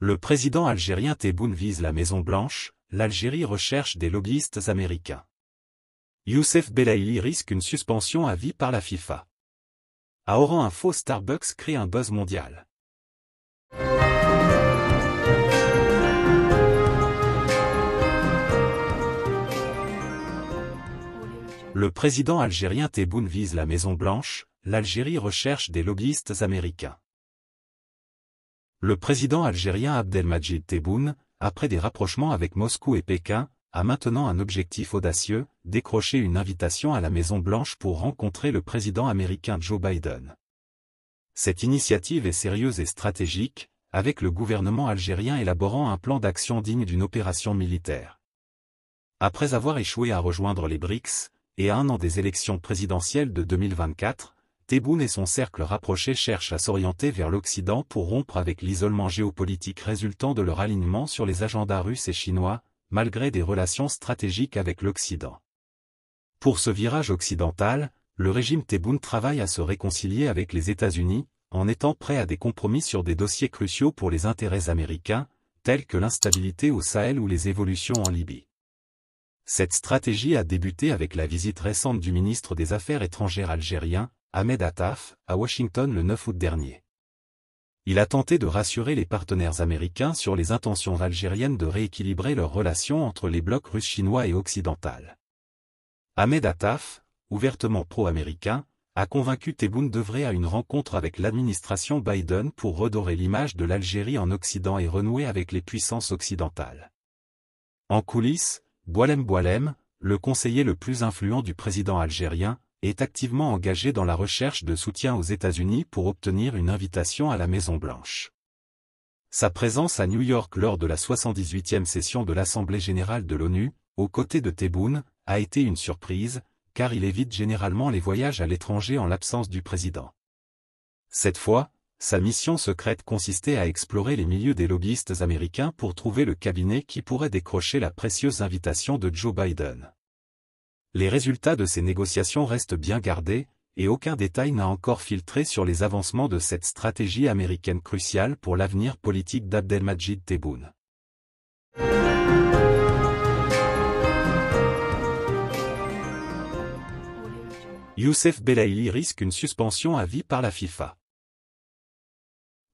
Le président algérien Tebboune vise la Maison-Blanche, l'Algérie recherche des lobbyistes américains. Youssef Belaïli risque une suspension à vie par la FIFA. À Oran faux Starbucks crée un buzz mondial. Le président algérien Tebboune vise la Maison-Blanche, l'Algérie recherche des lobbyistes américains le président algérien Abdelmajid Tebboune, après des rapprochements avec Moscou et Pékin, a maintenant un objectif audacieux, décrocher une invitation à la Maison-Blanche pour rencontrer le président américain Joe Biden. Cette initiative est sérieuse et stratégique, avec le gouvernement algérien élaborant un plan d'action digne d'une opération militaire. Après avoir échoué à rejoindre les BRICS, et à un an des élections présidentielles de 2024, Tebboune et son cercle rapproché cherchent à s'orienter vers l'Occident pour rompre avec l'isolement géopolitique résultant de leur alignement sur les agendas russes et chinois, malgré des relations stratégiques avec l'Occident. Pour ce virage occidental, le régime Tebboune travaille à se réconcilier avec les États-Unis, en étant prêt à des compromis sur des dossiers cruciaux pour les intérêts américains, tels que l'instabilité au Sahel ou les évolutions en Libye. Cette stratégie a débuté avec la visite récente du ministre des Affaires étrangères algérien, Ahmed Attaf, à Washington le 9 août dernier. Il a tenté de rassurer les partenaires américains sur les intentions algériennes de rééquilibrer leurs relations entre les blocs russes chinois et occidental. Ahmed Ataf, ouvertement pro-américain, a convaincu Tebboune d'œuvrer à une rencontre avec l'administration Biden pour redorer l'image de l'Algérie en Occident et renouer avec les puissances occidentales. En coulisses, Boalem Boalem, le conseiller le plus influent du président algérien, est activement engagé dans la recherche de soutien aux États-Unis pour obtenir une invitation à la Maison-Blanche. Sa présence à New York lors de la 78e session de l'Assemblée générale de l'ONU, aux côtés de Tebboune, a été une surprise, car il évite généralement les voyages à l'étranger en l'absence du président. Cette fois, sa mission secrète consistait à explorer les milieux des lobbyistes américains pour trouver le cabinet qui pourrait décrocher la précieuse invitation de Joe Biden les résultats de ces négociations restent bien gardés, et aucun détail n'a encore filtré sur les avancements de cette stratégie américaine cruciale pour l'avenir politique d'Abdelmajid Tebboune. Youssef Belaili risque une suspension à vie par la FIFA.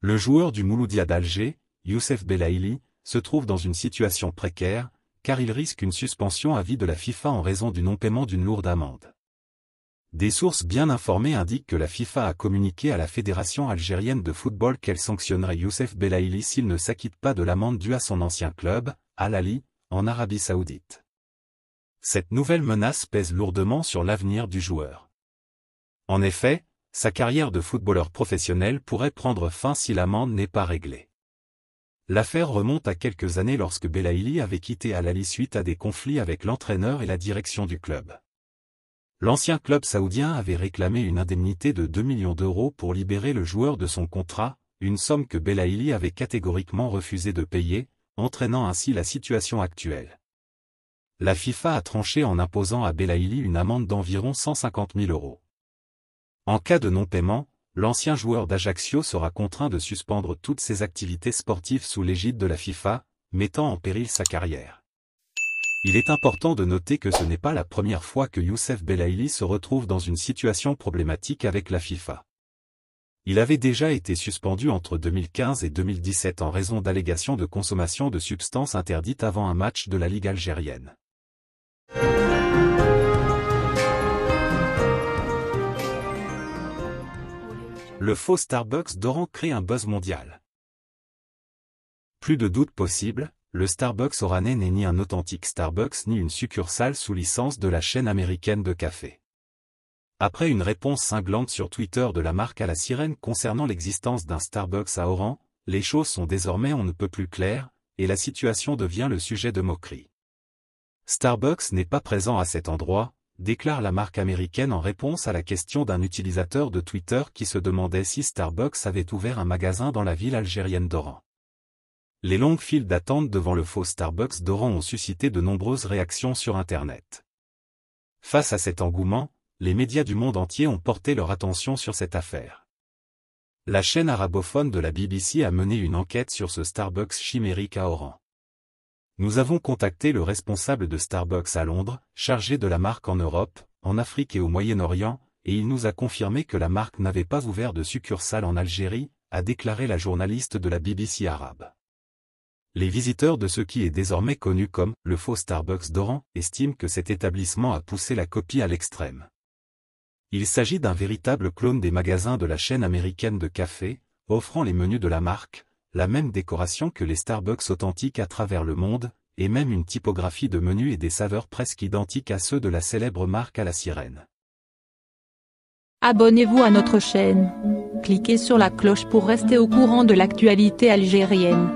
Le joueur du Mouloudia d'Alger, Youssef Belaili, se trouve dans une situation précaire, car il risque une suspension à vie de la FIFA en raison du non-paiement d'une lourde amende. Des sources bien informées indiquent que la FIFA a communiqué à la Fédération algérienne de football qu'elle sanctionnerait Youssef Belaïli s'il ne s'acquitte pas de l'amende due à son ancien club, Al Ali, en Arabie saoudite. Cette nouvelle menace pèse lourdement sur l'avenir du joueur. En effet, sa carrière de footballeur professionnel pourrait prendre fin si l'amende n'est pas réglée. L'affaire remonte à quelques années lorsque Belaïli avait quitté Al-Ali suite à des conflits avec l'entraîneur et la direction du club. L'ancien club saoudien avait réclamé une indemnité de 2 millions d'euros pour libérer le joueur de son contrat, une somme que Belaïli avait catégoriquement refusé de payer, entraînant ainsi la situation actuelle. La FIFA a tranché en imposant à Belaïli une amende d'environ 150 000 euros. En cas de non-paiement, l'ancien joueur d'Ajaccio sera contraint de suspendre toutes ses activités sportives sous l'égide de la FIFA, mettant en péril sa carrière. Il est important de noter que ce n'est pas la première fois que Youssef Belaïli se retrouve dans une situation problématique avec la FIFA. Il avait déjà été suspendu entre 2015 et 2017 en raison d'allégations de consommation de substances interdites avant un match de la Ligue algérienne. le faux Starbucks d'Oran crée un buzz mondial. Plus de doute possible, le Starbucks oranais n'est ni un authentique Starbucks ni une succursale sous licence de la chaîne américaine de café. Après une réponse cinglante sur Twitter de la marque à la sirène concernant l'existence d'un Starbucks à Oran, les choses sont désormais on ne peut plus claires, et la situation devient le sujet de moqueries. Starbucks n'est pas présent à cet endroit, déclare la marque américaine en réponse à la question d'un utilisateur de Twitter qui se demandait si Starbucks avait ouvert un magasin dans la ville algérienne d'Oran. Les longues files d'attente devant le faux Starbucks d'Oran ont suscité de nombreuses réactions sur Internet. Face à cet engouement, les médias du monde entier ont porté leur attention sur cette affaire. La chaîne arabophone de la BBC a mené une enquête sur ce Starbucks chimérique à Oran. Nous avons contacté le responsable de Starbucks à Londres, chargé de la marque en Europe, en Afrique et au Moyen-Orient, et il nous a confirmé que la marque n'avait pas ouvert de succursale en Algérie, a déclaré la journaliste de la BBC arabe. Les visiteurs de ce qui est désormais connu comme le faux Starbucks d'Oran estiment que cet établissement a poussé la copie à l'extrême. Il s'agit d'un véritable clone des magasins de la chaîne américaine de café, offrant les menus de la marque, la même décoration que les Starbucks authentiques à travers le monde, et même une typographie de menus et des saveurs presque identiques à ceux de la célèbre marque à la sirène. Abonnez-vous à notre chaîne. Cliquez sur la cloche pour rester au courant de l'actualité algérienne.